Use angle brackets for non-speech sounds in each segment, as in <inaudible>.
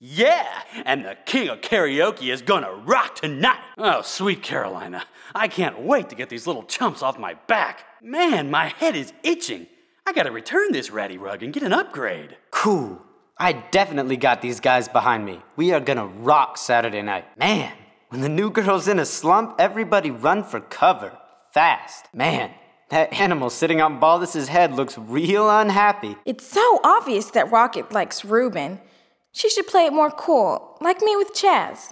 Yeah, and the king of karaoke is gonna rock tonight. Oh, sweet Carolina, I can't wait to get these little chumps off my back. Man, my head is itching. I gotta return this ratty rug and get an upgrade. Cool. I definitely got these guys behind me. We are gonna rock Saturday night. Man, when the new girl's in a slump, everybody run for cover. Fast. Man, that animal sitting on Baldus's head looks real unhappy. It's so obvious that Rocket likes Reuben. She should play it more cool, like me with Chaz.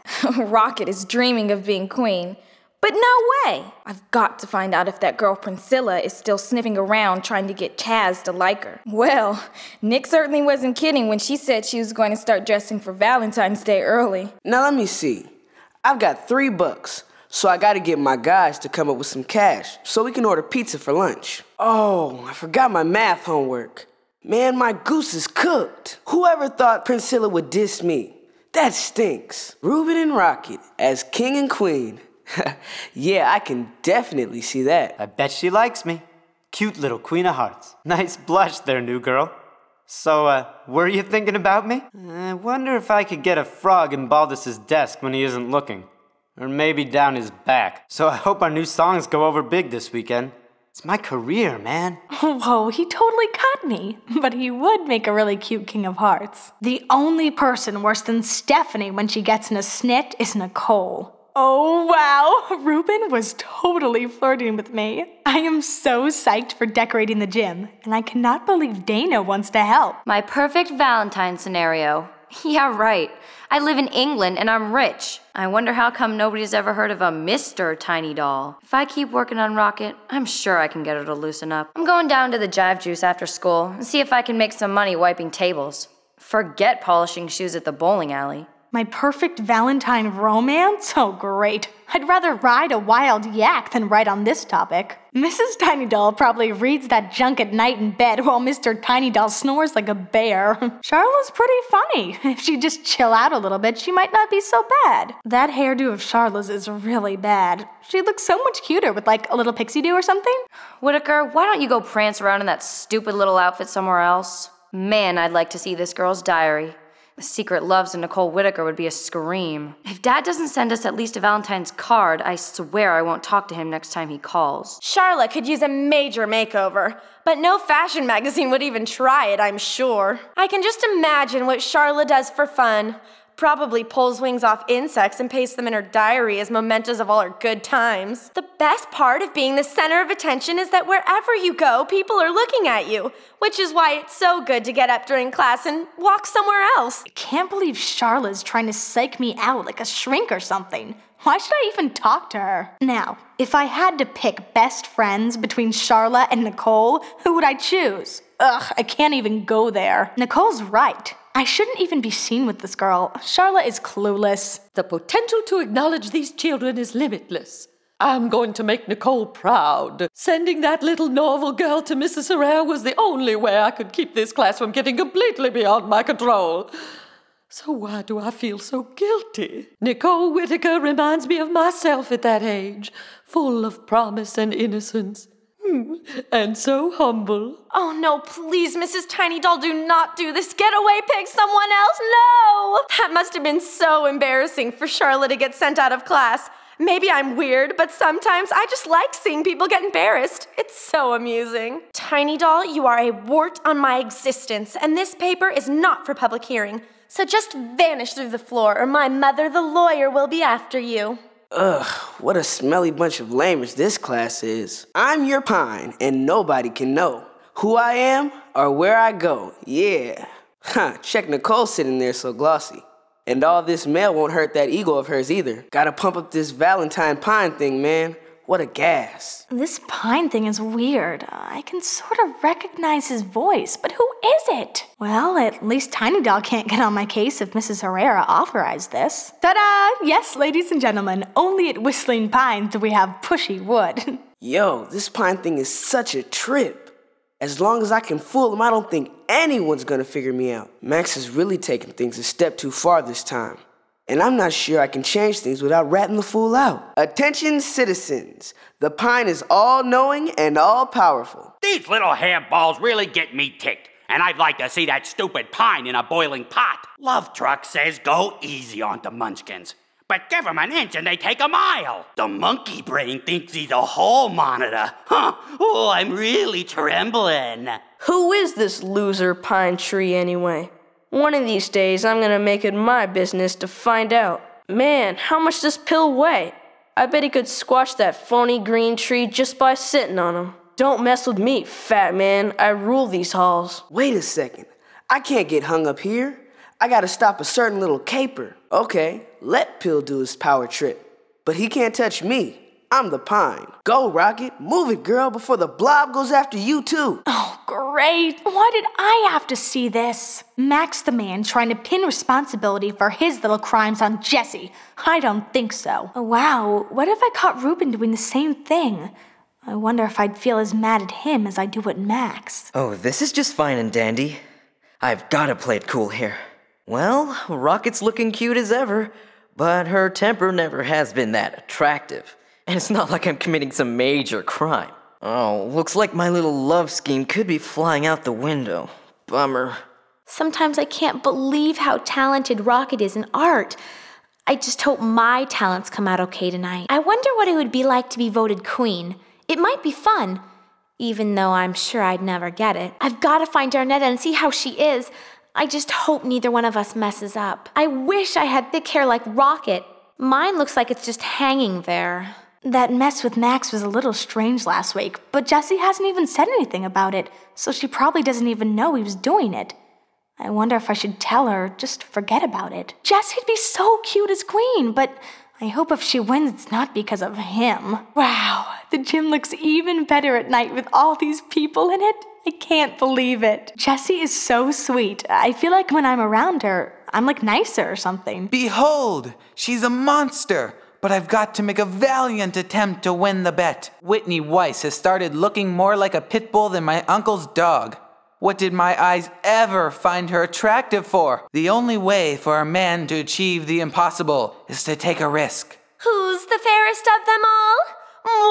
<laughs> Rocket is dreaming of being queen. But no way! I've got to find out if that girl Priscilla is still sniffing around trying to get Chaz to like her. Well, <laughs> Nick certainly wasn't kidding when she said she was going to start dressing for Valentine's Day early. Now let me see. I've got three bucks, so I gotta get my guys to come up with some cash so we can order pizza for lunch. Oh, I forgot my math homework. Man, my goose is cooked. Whoever thought Priscilla would diss me? That stinks. Ruben and Rocket as king and queen. <laughs> yeah, I can definitely see that. I bet she likes me. Cute little queen of hearts. <laughs> Nice blush there, new girl. So, uh, were you thinking about me? I wonder if I could get a frog in Baldus's desk when he isn't looking. Or maybe down his back. So I hope our new songs go over big this weekend. It's my career, man. <laughs> Whoa, he totally caught me. But he would make a really cute King of Hearts. The only person worse than Stephanie when she gets in a snit is Nicole. Oh wow, <laughs> Ruben was totally flirting with me. I am so psyched for decorating the gym, and I cannot believe Dana wants to help. My perfect Valentine scenario. <laughs> Yeah, right. I live in England and I'm rich. I wonder how come nobody's ever heard of a Mr. Tiny Doll. If I keep working on Rocket, I'm sure I can get her to loosen up. I'm going down to the Jive Juice after school and see if I can make some money wiping tables. Forget polishing shoes at the bowling alley. My perfect Valentine romance? Oh, great. I'd rather ride a wild yak than write on this topic. Mrs. Tiny Doll probably reads that junk at night in bed while Mr. Tiny Doll snores like a bear. <laughs> Charlotte's pretty funny. <laughs> If she'd just chill out a little bit, she might not be so bad. That hairdo of Charlotte's is really bad. She looks so much cuter with like a little pixie do or something. Whitaker, why don't you go prance around in that stupid little outfit somewhere else? Man, I'd like to see this girl's diary. Secret Loves and Nicole Whittaker would be a scream. If Dad doesn't send us at least a Valentine's card, I swear I won't talk to him next time he calls. Charlotte could use a major makeover, but no fashion magazine would even try it, I'm sure. I can just imagine what Charlotte does for fun probably pulls wings off insects and pastes them in her diary as mementos of all her good times. The best part of being the center of attention is that wherever you go, people are looking at you, which is why it's so good to get up during class and walk somewhere else. I can't believe Charlotte's trying to psych me out like a shrink or something. Why should I even talk to her? Now, if I had to pick best friends between Charlotte and Nicole, who would I choose? Ugh, I can't even go there. Nicole's right. I shouldn't even be seen with this girl. Charlotte is clueless. The potential to acknowledge these children is limitless. I'm going to make Nicole proud. Sending that little novel girl to Mrs. Herrera was the only way I could keep this class from getting completely beyond my control. So why do I feel so guilty? Nicole Whittaker reminds me of myself at that age, full of promise and innocence. <laughs> and so humble. Oh no, please, Mrs. Tiny Doll, do not do this. Get away, pick someone else. No! That must have been so embarrassing for Charlotte to get sent out of class. Maybe I'm weird, but sometimes I just like seeing people get embarrassed. It's so amusing. Tiny Doll, you are a wart on my existence, and this paper is not for public hearing. So just vanish through the floor, or my mother, the lawyer, will be after you. Ugh, what a smelly bunch of lamers this class is. I'm your pine, and nobody can know who I am or where I go. Yeah. Huh, check Nicole sitting there so glossy. And all this mail won't hurt that ego of hers either. Gotta pump up this Valentine Pine thing, man. What a gas. This pine thing is weird. I can sort of recognize his voice, but who is it? Well, at least Tiny Doll can't get on my case if Mrs. Herrera authorized this. Ta da! Yes, ladies and gentlemen, only at Whistling Pines do we have pushy wood. <laughs> Yo, this pine thing is such a trip. As long as I can fool him, I don't think anyone's gonna figure me out. Max is really taking things a step too far this time and I'm not sure I can change things without ratting the fool out. Attention, citizens. The pine is all knowing and all powerful. These little hairballs really get me ticked, and I'd like to see that stupid pine in a boiling pot. Love Truck says go easy on the munchkins. But give 'em an inch and they take a mile. The monkey brain thinks he's a whole monitor. Huh. Oh, I'm really trembling. Who is this loser pine tree anyway? One of these days, I'm gonna make it my business to find out. Man, how much does Pill weigh? I bet he could squash that phony green tree just by sitting on him. Don't mess with me, fat man. I rule these halls. Wait a second. I can't get hung up here. I gotta stop a certain little caper. Okay, let Pill do his power trip. But he can't touch me. I'm the pine. Go, Rocket. Move it, girl, before the blob goes after you, too. Oh, great. Why did I have to see this? Max the man trying to pin responsibility for his little crimes on Jesse. I don't think so. Oh, wow, what if I caught Ruben doing the same thing? I wonder if I'd feel as mad at him as I do at Max. Oh, this is just fine and dandy. I've gotta play it cool here. Well, Rocket's looking cute as ever, but her temper never has been that attractive. And it's not like I'm committing some major crime. Oh, looks like my little love scheme could be flying out the window. Bummer. Sometimes I can't believe how talented Rocket is in art. I just hope my talents come out okay tonight. I wonder what it would be like to be voted queen. It might be fun, even though I'm sure I'd never get it. I've got to find Darnetta and see how she is. I just hope neither one of us messes up. I wish I had thick hair like Rocket. Mine looks like it's just hanging there. That mess with Max was a little strange last week, but Jessie hasn't even said anything about it, so she probably doesn't even know he was doing it. I wonder if I should tell her, just forget about it. Jessie'd be so cute as queen, but I hope if she wins, it's not because of him. Wow, the gym looks even better at night with all these people in it. I can't believe it. Jessie is so sweet. I feel like when I'm around her, I'm like nicer or something. Behold, she's a monster but I've got to make a valiant attempt to win the bet. Whitney Weiss has started looking more like a pit bull than my uncle's dog. What did my eyes ever find her attractive for? The only way for a man to achieve the impossible is to take a risk. Who's the fairest of them all?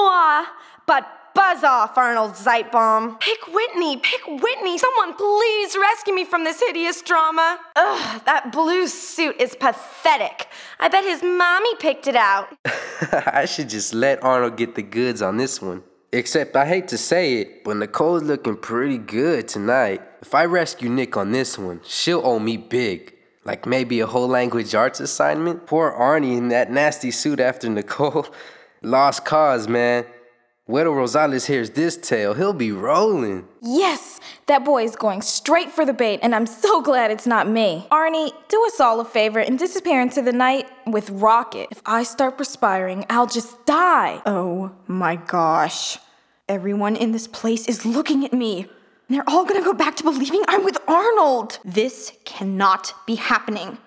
Moi. But Buzz off, Arnold Zeitbaum. Pick Whitney, pick Whitney. Someone please rescue me from this hideous drama. Ugh, that blue suit is pathetic. I bet his mommy picked it out. <laughs> I should just let Arnold get the goods on this one. Except I hate to say it, but Nicole's looking pretty good tonight. If I rescue Nick on this one, she'll owe me big. Like maybe a whole language arts assignment? Poor Arnie in that nasty suit after Nicole. <laughs> Lost cause, man. Guido Rosales hears this tale, he'll be rolling. Yes, that boy is going straight for the bait, and I'm so glad it's not me. Arnie, do us all a favor and disappear into the night with Rocket. If I start perspiring, I'll just die. Oh my gosh. Everyone in this place is looking at me. They're all gonna go back to believing I'm with Arnold. This cannot be happening.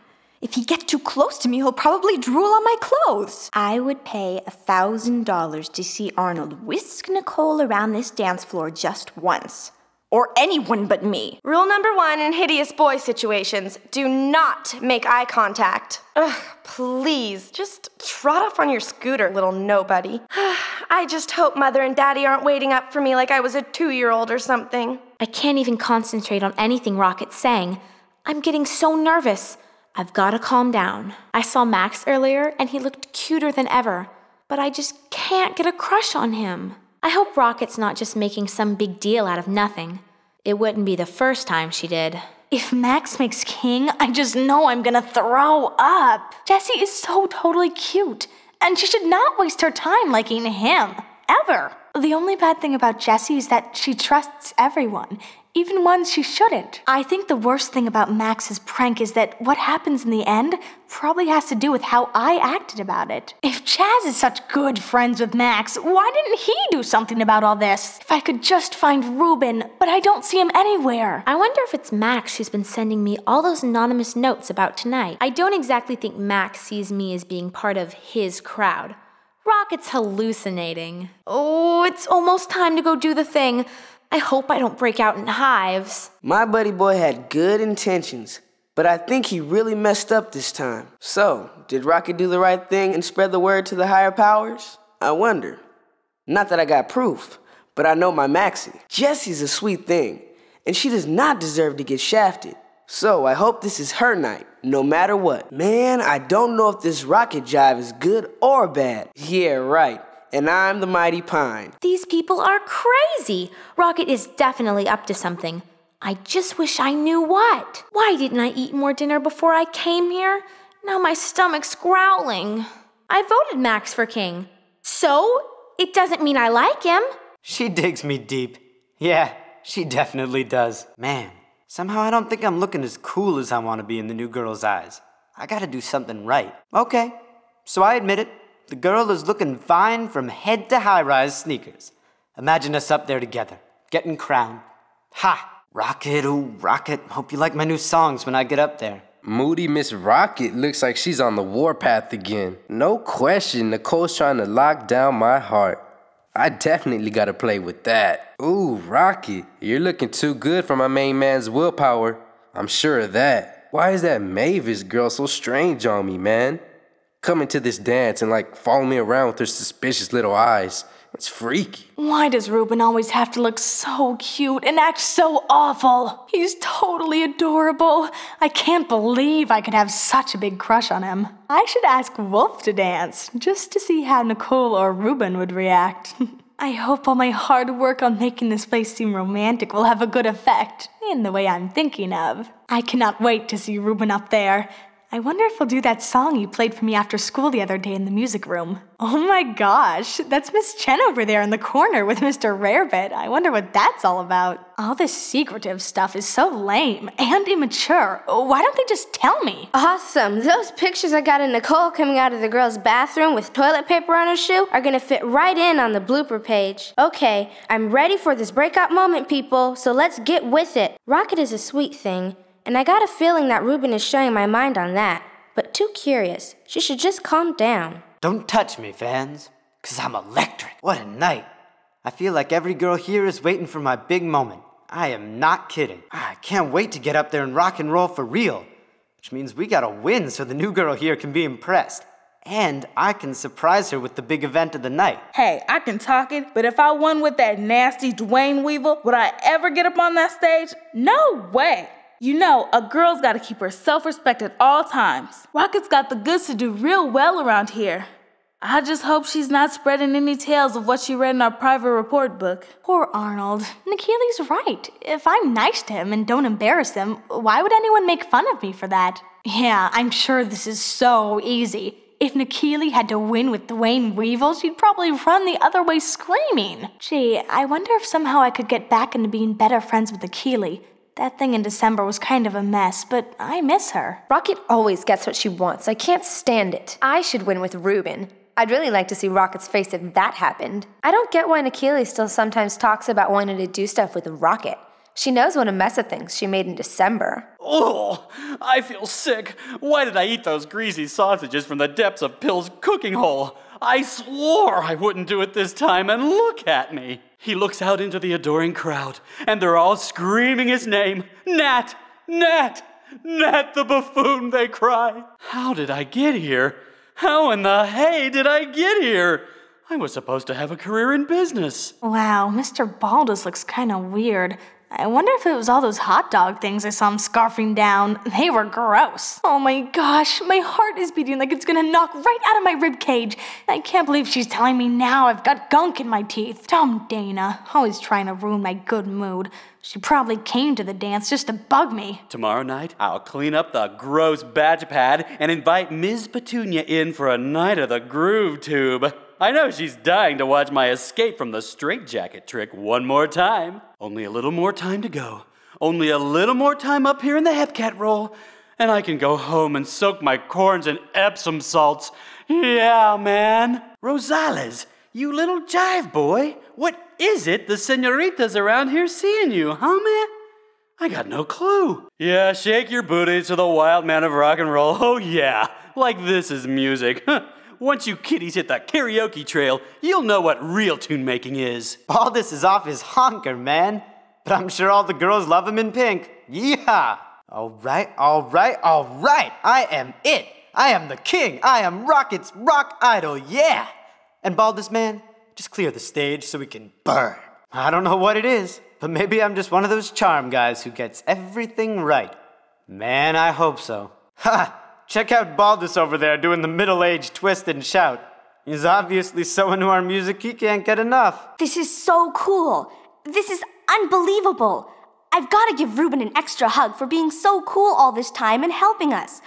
If he gets too close to me, he'll probably drool on my clothes. I would pay a thousand dollars to see Arnold whisk Nicole around this dance floor just once. Or anyone but me. Rule number one in hideous boy situations do not make eye contact. Ugh, please, just trot off on your scooter, little nobody. <sighs> I just hope mother and daddy aren't waiting up for me like I was a two year old or something. I can't even concentrate on anything Rocket's saying. I'm getting so nervous. I've got to calm down. I saw Max earlier and he looked cuter than ever, but I just can't get a crush on him. I hope Rocket's not just making some big deal out of nothing. It wouldn't be the first time she did. If Max makes King, I just know I'm gonna throw up. Jessie is so totally cute, and she should not waste her time liking him, ever. The only bad thing about Jessie is that she trusts everyone, even ones she shouldn't. I think the worst thing about Max's prank is that what happens in the end probably has to do with how I acted about it. If Chaz is such good friends with Max, why didn't he do something about all this? If I could just find Ruben, but I don't see him anywhere. I wonder if it's Max who's been sending me all those anonymous notes about tonight. I don't exactly think Max sees me as being part of his crowd. Rocket's hallucinating. Oh, it's almost time to go do the thing. I hope I don't break out in hives. My buddy boy had good intentions, but I think he really messed up this time. So, did Rocket do the right thing and spread the word to the higher powers? I wonder. Not that I got proof, but I know my Maxie. Jessie's a sweet thing, and she does not deserve to get shafted. So I hope this is her night, no matter what. Man, I don't know if this rocket jive is good or bad. Yeah, right and I'm the mighty pine. These people are crazy. Rocket is definitely up to something. I just wish I knew what. Why didn't I eat more dinner before I came here? Now my stomach's growling. I voted Max for king. So, it doesn't mean I like him. She digs me deep. Yeah, she definitely does. Man, somehow I don't think I'm looking as cool as I want to be in the new girl's eyes. I gotta do something right. Okay, so I admit it. The girl is looking fine from head to high rise sneakers. Imagine us up there together, getting crowned. Ha! Rocket, ooh, Rocket. Hope you like my new songs when I get up there. Moody Miss Rocket looks like she's on the warpath again. No question, Nicole's trying to lock down my heart. I definitely gotta play with that. Ooh, Rocket, you're looking too good for my main man's willpower. I'm sure of that. Why is that Mavis girl so strange on me, man? coming to this dance and like following me around with her suspicious little eyes. It's freaky. Why does Ruben always have to look so cute and act so awful? He's totally adorable. I can't believe I could have such a big crush on him. I should ask Wolf to dance, just to see how Nicole or Ruben would react. <laughs> I hope all my hard work on making this place seem romantic will have a good effect, in the way I'm thinking of. I cannot wait to see Ruben up there. I wonder if he'll do that song you played for me after school the other day in the music room. Oh my gosh, that's Miss Chen over there in the corner with Mr. Rarebit. I wonder what that's all about. All this secretive stuff is so lame and immature. Why don't they just tell me? Awesome. Those pictures I got of Nicole coming out of the girl's bathroom with toilet paper on her shoe are gonna fit right in on the blooper page. Okay, I'm ready for this breakout moment, people, so let's get with it. Rocket is a sweet thing and I got a feeling that Ruben is showing my mind on that, but too curious. She should just calm down. Don't touch me, fans, because I'm electric. What a night. I feel like every girl here is waiting for my big moment. I am not kidding. I can't wait to get up there and rock and roll for real, which means we gotta win so the new girl here can be impressed. And I can surprise her with the big event of the night. Hey, I can talk it, but if I won with that nasty Dwayne Weevil, would I ever get up on that stage? No way! You know, a girl's gotta keep her self respect at all times. Rocket's got the goods to do real well around here. I just hope she's not spreading any tales of what she read in our private report book. Poor Arnold. Nikhili's right. If I'm nice to him and don't embarrass him, why would anyone make fun of me for that? Yeah, I'm sure this is so easy. If Nikhili had to win with Dwayne Weevil, she'd probably run the other way screaming. Gee, I wonder if somehow I could get back into being better friends with Nikhili. That thing in December was kind of a mess, but I miss her. Rocket always gets what she wants. I can't stand it. I should win with Ruben. I'd really like to see Rocket's face if that happened. I don't get why Nikili still sometimes talks about wanting to do stuff with Rocket. She knows what a mess of things she made in December. Oh, I feel sick. Why did I eat those greasy sausages from the depths of Pill's cooking hole? I swore I wouldn't do it this time, and look at me. He looks out into the adoring crowd, and they're all screaming his name Nat, Nat, Nat the buffoon, they cry. How did I get here? How in the hay did I get here? I was supposed to have a career in business. Wow, Mr. Baldus looks kind of weird. I wonder if it was all those hot dog things I saw him scarfing down. They were gross. Oh my gosh, my heart is beating like it's gonna knock right out of my rib cage. I can't believe she's telling me now I've got gunk in my teeth. Dumb Dana, always trying to ruin my good mood. She probably came to the dance just to bug me. Tomorrow night, I'll clean up the gross badge pad and invite Ms. Petunia in for a night of the groove tube. I know she's dying to watch my escape from the straitjacket trick one more time. Only a little more time to go. Only a little more time up here in the hepcat roll, and I can go home and soak my corns in Epsom salts. Yeah, man. Rosales, you little jive boy. What is it the senoritas around here seeing you, huh, man? I got no clue. Yeah, shake your booty to the wild man of rock and roll. <laughs> Oh, yeah, like this is music. <laughs> once you kiddies hit that karaoke trail, you'll know what real tune making is. All this is off his honker, man. But I'm sure all the girls love him in pink. Yeehaw! Alright, alright, alright! I am it! I am the king! I am Rocket's rock idol, yeah! And Baldus Man, just clear the stage so we can burn. I don't know what it is, but maybe I'm just one of those charm guys who gets everything right. Man, I hope so. Ha! Check out Baldus over there doing the middle aged twist and shout. He's obviously so into our music he can't get enough. This is so cool. This is unbelievable. I've got to give Ruben an extra hug for being so cool all this time and helping us.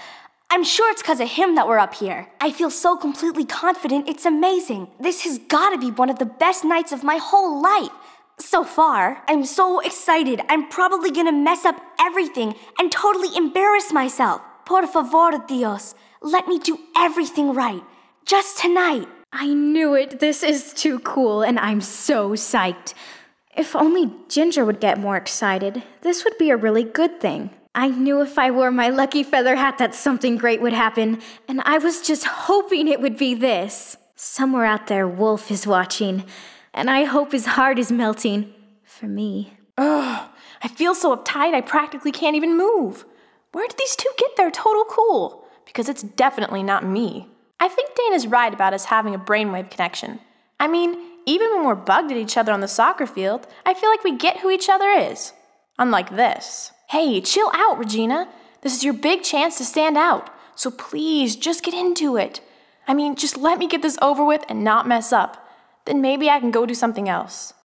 I'm sure it's because of him that we're up here. I feel so completely confident, it's amazing. This has got to be one of the best nights of my whole life. So far, I'm so excited. I'm probably gonna mess up everything and totally embarrass myself. Por favor, Dios, let me do everything right. Just tonight. I knew it. This is too cool, and I'm so psyched. If only Ginger would get more excited, this would be a really good thing. I knew if I wore my lucky feather hat that something great would happen, and I was just hoping it would be this. Somewhere out there, Wolf is watching, and I hope his heart is melting. For me. Ugh, I feel so uptight I practically can't even move. Where did these two get their total cool? Because it's definitely not me. I think Dane is right about us having a brainwave connection. I mean, even when we're bugged at each other on the soccer field, I feel like we get who each other is. Unlike this. Hey, chill out, Regina. This is your big chance to stand out. So please, just get into it. I mean, just let me get this over with and not mess up. Then maybe I can go do something else.